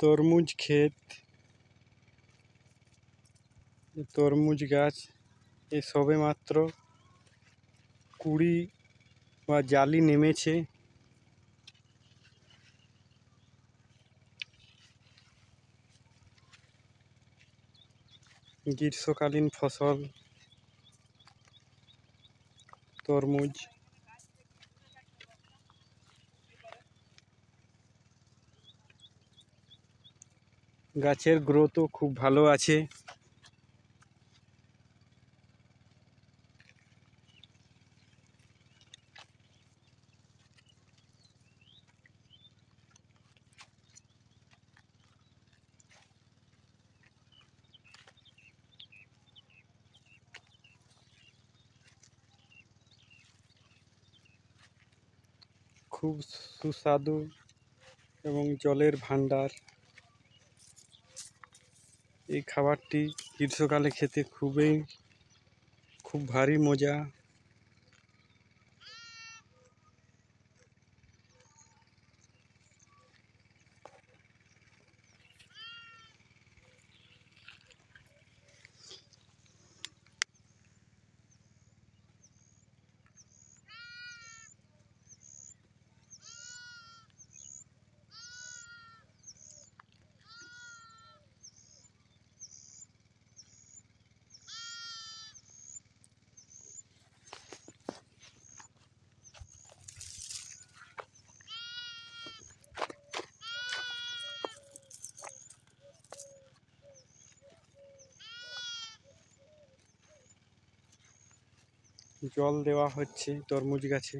তরমুজ ক্ষেত তরমুজ গাছ এ সবে মাত্র কুড়ি বা জালি নেমেছে গ্রীষ্মকালীন ফসল তরমুজ গাছের গ্রোথও খুব ভালো আছে খুব সুস্বাদু এবং জলের ভান্ডার এই খবরটি কৃষকালে খেতে খুবই খুব ভারী মজা জল দেওয়া হচ্ছে তরমুজ গাছে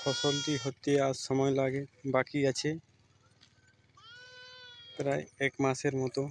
ফসলটি হতে আর সময় লাগে বাকি আছে প্রায় এক মাসের মতো